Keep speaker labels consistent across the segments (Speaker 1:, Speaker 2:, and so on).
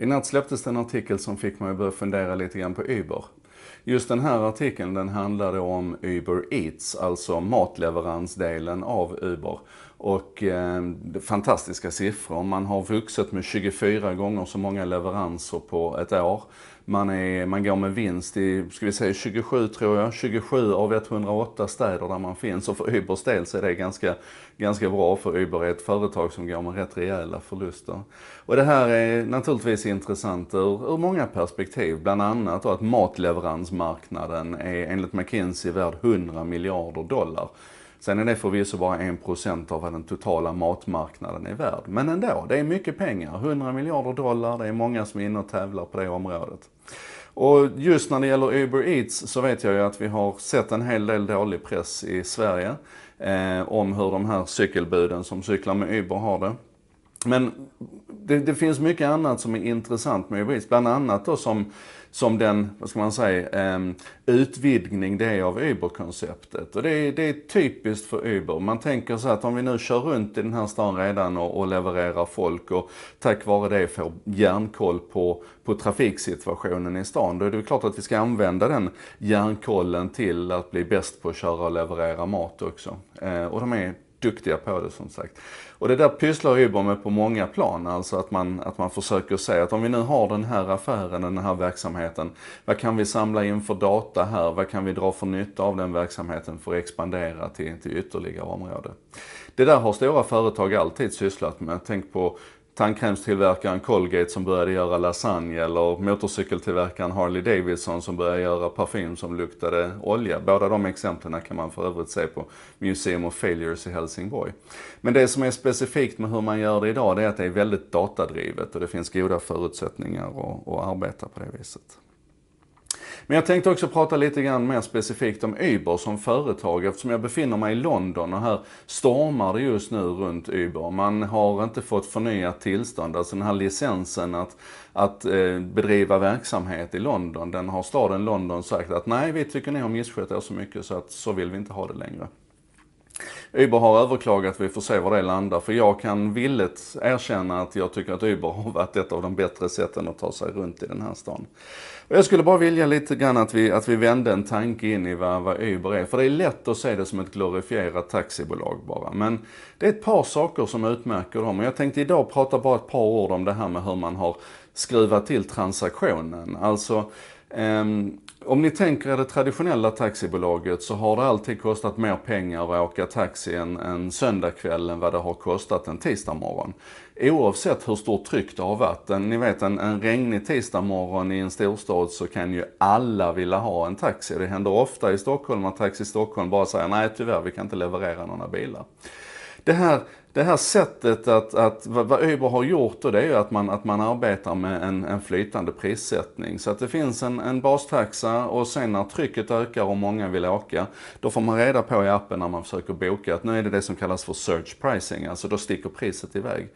Speaker 1: I natt släpptes det en artikel som fick mig att börja fundera lite grann på Uber. Just den här artikeln den handlade om Uber Eats, alltså matleveransdelen av Uber. Och eh, fantastiska siffror. Man har vuxit med 24 gånger så många leveranser på ett år. Man, är, man går med vinst i, ska vi säga 27 tror jag, 27 av 108 städer där man finns. Och för Ubers del så är det ganska, ganska bra, för Uber är ett företag som går med rätt rejäla förluster. Och det här är naturligtvis intressant ur, ur många perspektiv. Bland annat då att matleveransmarknaden är enligt McKinsey värd 100 miljarder dollar. Sen är det förvisso bara 1% av vad den totala matmarknaden är värd. Men ändå, det är mycket pengar. 100 miljarder dollar, det är många som är inne och tävlar på det området. Och just när det gäller Uber Eats så vet jag ju att vi har sett en hel del dålig press i Sverige eh, om hur de här cykelbuden som cyklar med Uber har det. Men det, det, finns mycket annat som är intressant med Hybris. Bland annat då som, som den, vad ska man säga, um, utvidgning det är av Uber-konceptet. Och det är, det är typiskt för Uber. Man tänker så att om vi nu kör runt i den här stan redan och, och levererar folk och tack vare det får järnkoll på, på trafiksituationen i stan. Då är det klart att vi ska använda den järnkollen till att bli bäst på att köra och leverera mat också. Uh, och de är duktiga på det som sagt. Och det där pysslar Uber med på många plan, alltså att man, att man försöker se att om vi nu har den här affären, den här verksamheten, vad kan vi samla in för data här? Vad kan vi dra för nytta av den verksamheten för att expandera till, till ytterligare områden? Det där har stora företag alltid sysslat med. Tänk på tandkrämstillverkaren Colgate som började göra lasagne eller motorcykeltillverkaren Harley Davidson som började göra parfym som luktade olja. Båda de exemplen kan man för övrigt se på Museum of Failures i Helsingborg. Men det som är specifikt med hur man gör det idag det är att det är väldigt datadrivet och det finns goda förutsättningar att, att arbeta på det viset. Men jag tänkte också prata lite grann mer specifikt om Uber som företag eftersom jag befinner mig i London och här stormar det just nu runt Uber. Man har inte fått förnyat tillstånd, alltså den här licensen att, att eh, bedriva verksamhet i London, den har staden London sagt att nej, vi tycker ni har misskött er så mycket så att så vill vi inte ha det längre. Uber har överklagat, vi får se var det landar. För jag kan villigt erkänna att jag tycker att Uber har varit ett av de bättre sätten att ta sig runt i den här stan. Och jag skulle bara vilja lite grann att vi, att vi vände en tanke in i vad, vad Uber är. För det är lätt att se det som ett glorifierat taxibolag bara. Men det är ett par saker som utmärker dem. Och jag tänkte idag prata bara ett par ord om det här med hur man har skruvat till transaktionen. Alltså Ehm, om ni tänker er det traditionella taxibolaget så har det alltid kostat mer pengar att åka taxi en, en söndagkväll än vad det har kostat en tisdagmorgon. Oavsett hur stort tryck det har varit. En, ni vet en, en regnig tisdagmorgon i en storstad så kan ju alla vilja ha en taxi. Det händer ofta i Stockholm att Taxi Stockholm bara säger nej tyvärr vi kan inte leverera några bilar det här, det här sättet att, att vad Uber har gjort då det är ju att man, att man arbetar med en, en flytande prissättning. Så att det finns en, en bastaxa och sen när trycket ökar och många vill åka, då får man reda på i appen när man försöker boka att nu är det det som kallas för search pricing, alltså då sticker priset iväg.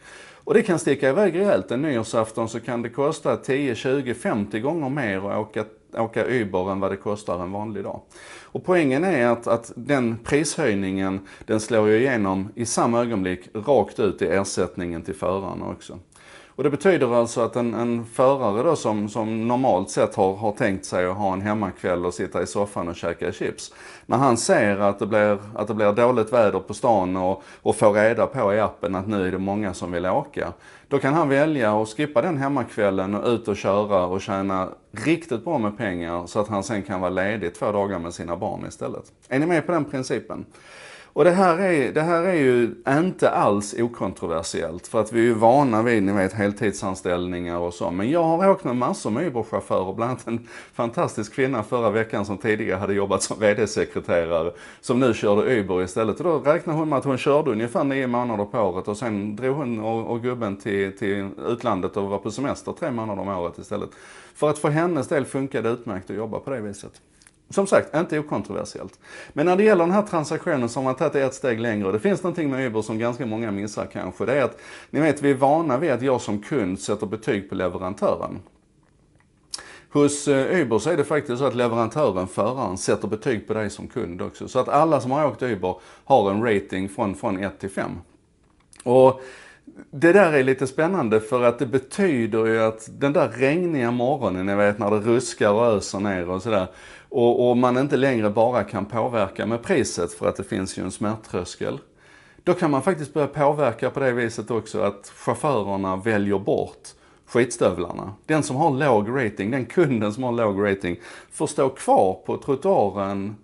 Speaker 1: Och det kan sticka iväg rejält. En nyårsafton så kan det kosta 10, 20, 50 gånger mer att åka åka Uber än vad det kostar en vanlig dag. Och poängen är att, att den prishöjningen, den slår ju igenom i samma ögonblick rakt ut i ersättningen till förarna också. Och det betyder alltså att en, en förare då som, som normalt sett har, har tänkt sig att ha en hemmakväll och sitta i soffan och käka chips. När han ser att det blir, att det blir dåligt väder på stan och, och får reda på i appen att nu är det många som vill åka. Då kan han välja att skippa den hemmakvällen och ut och köra och tjäna riktigt bra med pengar så att han sen kan vara ledig två dagar med sina barn istället. Är ni med på den principen? Och det här, är, det här är ju inte alls okontroversiellt för att vi är ju vana vid, ni vet, heltidsanställningar och så. Men jag har åkt med massor med Uber-chaufförer, bland annat en fantastisk kvinna förra veckan som tidigare hade jobbat som VD-sekreterare som nu körde Uber istället. Och då räknade hon med att hon körde ungefär nio månader på året och sen drog hon och, och gubben till, till utlandet och var på semester tre månader om året istället. För att för hennes del funkade det utmärkt att jobba på det viset som sagt, inte okontroversiellt. Men när det gäller den här transaktionen som man tagit ett steg längre, det finns någonting med Uber som ganska många missar kanske. Det är att, ni vet vi är vana vid att jag som kund sätter betyg på leverantören. Hos eh, Uber så är det faktiskt så att leverantören, föraren, sätter betyg på dig som kund också. Så att alla som har åkt Uber har en rating från, från 1 till 5. Det där är lite spännande för att det betyder ju att den där regniga morgonen, ni vet när det ruskar och öser ner och sådär. Och, och man inte längre bara kan påverka med priset för att det finns ju en smärttröskel. Då kan man faktiskt börja påverka på det viset också att chaufförerna väljer bort skitstövlarna. Den som har låg rating, den kunden som har låg rating, får stå kvar på trottoaren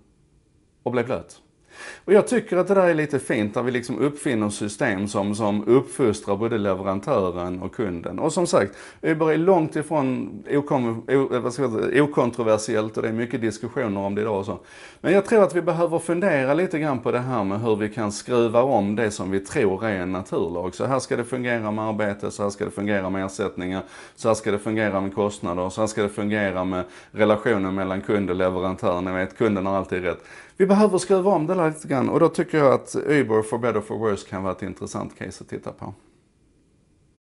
Speaker 1: och bli blöt. Och jag tycker att det där är lite fint, där vi liksom uppfinner system som, som uppfostrar både leverantören och kunden. Och som sagt, Uber är långt ifrån eh, okontroversiellt och det är mycket diskussioner om det idag och så. Men jag tror att vi behöver fundera lite grann på det här med hur vi kan skruva om det som vi tror är en naturlag. Så här ska det fungera med arbete, så här ska det fungera med ersättningar, så här ska det fungera med kostnader, så här ska det fungera med relationen mellan kund och leverantör. Ni vet, kunden har alltid rätt vi behöver skruva om det lite grann och då tycker jag att Uber for better for worse kan vara ett intressant case att titta på.